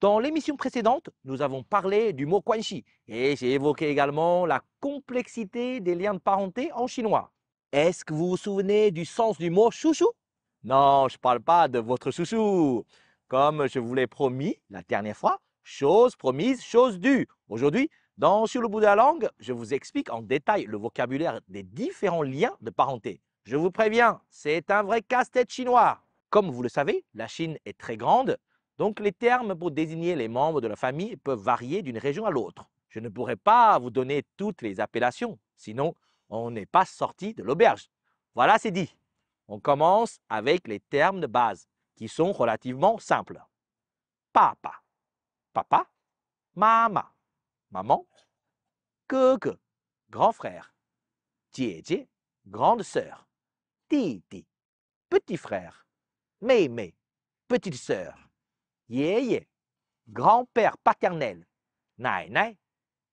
Dans l'émission précédente, nous avons parlé du mot guanxi et j'ai évoqué également la complexité des liens de parenté en chinois. Est-ce que vous vous souvenez du sens du mot chouchou Non, je ne parle pas de votre chouchou. Comme je vous l'ai promis la dernière fois, chose promise, chose due. Aujourd'hui, dans Sur le bout de la langue, je vous explique en détail le vocabulaire des différents liens de parenté. Je vous préviens, c'est un vrai casse-tête chinois. Comme vous le savez, la Chine est très grande donc les termes pour désigner les membres de la famille peuvent varier d'une région à l'autre. Je ne pourrais pas vous donner toutes les appellations, sinon on n'est pas sorti de l'auberge. Voilà, c'est dit. On commence avec les termes de base, qui sont relativement simples. Papa, papa, mama, maman, que grand frère, Tietje, grande sœur, Titi, petit frère, Mémé, petite sœur grand-père paternel, naï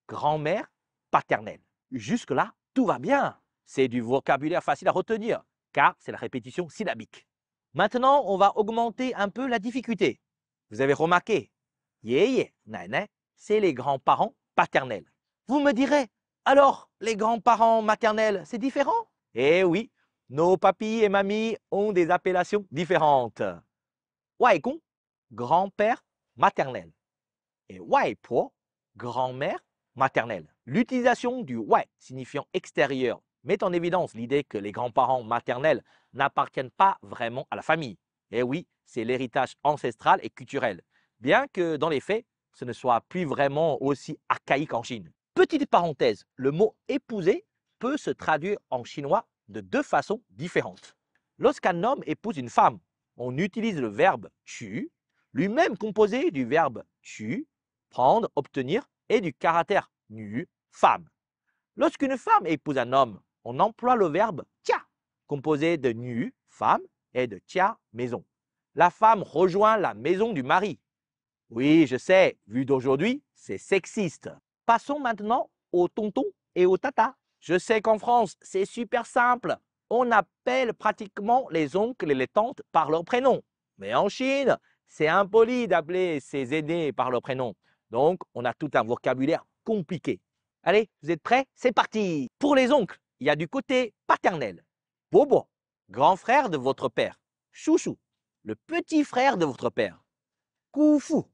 grand-mère paternelle. Jusque-là, tout va bien. C'est du vocabulaire facile à retenir, car c'est la répétition syllabique. Maintenant, on va augmenter un peu la difficulté. Vous avez remarqué, Yé-yé, naï c'est les grands-parents paternels. Vous me direz, alors, les grands-parents maternels, c'est différent Eh oui, nos papilles et mamies ont des appellations différentes. con grand-père maternel. Et Wai grand-mère maternelle. L'utilisation du Wai signifiant extérieur met en évidence l'idée que les grands-parents maternels n'appartiennent pas vraiment à la famille. Et eh oui, c'est l'héritage ancestral et culturel, bien que dans les faits, ce ne soit plus vraiment aussi archaïque en Chine. Petite parenthèse, le mot épouser peut se traduire en chinois de deux façons différentes. Lorsqu'un homme épouse une femme, on utilise le verbe tu lui-même composé du verbe tu, prendre, obtenir, et du caractère nu, femme. Lorsqu'une femme épouse un homme, on emploie le verbe tia, composé de nu, femme, et de tia, maison. La femme rejoint la maison du mari. Oui, je sais, vu d'aujourd'hui, c'est sexiste. Passons maintenant au tonton et au tata. Je sais qu'en France, c'est super simple. On appelle pratiquement les oncles et les tantes par leur prénom. Mais en Chine, c'est impoli d'appeler ses aînés par leur prénom. Donc, on a tout un vocabulaire compliqué. Allez, vous êtes prêts C'est parti Pour les oncles, il y a du côté paternel. Bobo, grand frère de votre père. Chouchou, le petit frère de votre père. Koufou,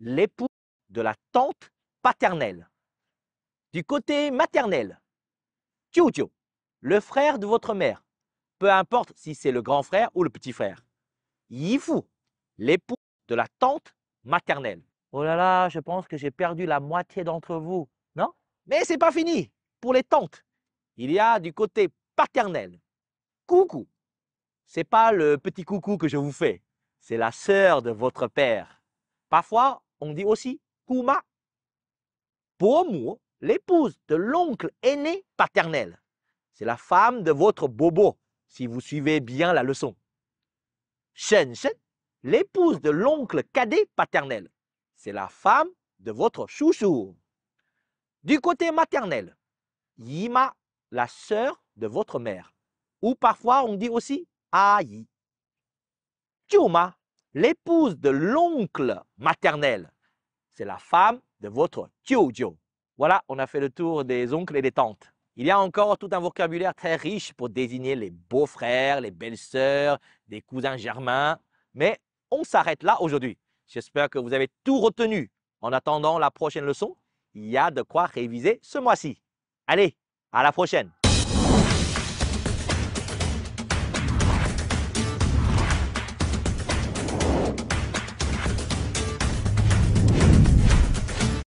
l'époux de la tante paternelle. Du côté maternel, Tio, le frère de votre mère. Peu importe si c'est le grand frère ou le petit frère. Yifou, L'épouse de la tante maternelle. Oh là là, je pense que j'ai perdu la moitié d'entre vous, non Mais c'est pas fini. Pour les tantes, il y a du côté paternel. Coucou. C'est pas le petit coucou que je vous fais. C'est la sœur de votre père. Parfois, on dit aussi Kuma. Pomo, l'épouse de l'oncle aîné paternel. C'est la femme de votre bobo, si vous suivez bien la leçon. Shen Shen, l'épouse de l'oncle cadet paternel. C'est la femme de votre chouchou. Du côté maternel, Yima, la sœur de votre mère. Ou parfois on dit aussi Aïe. Chuma, l'épouse de l'oncle maternel. C'est la femme de votre Tiojo. Voilà, on a fait le tour des oncles et des tantes. Il y a encore tout un vocabulaire très riche pour désigner les beaux-frères, les belles-sœurs, des cousins germains. Mais on s'arrête là aujourd'hui. J'espère que vous avez tout retenu. En attendant la prochaine leçon, il y a de quoi réviser ce mois-ci. Allez, à la prochaine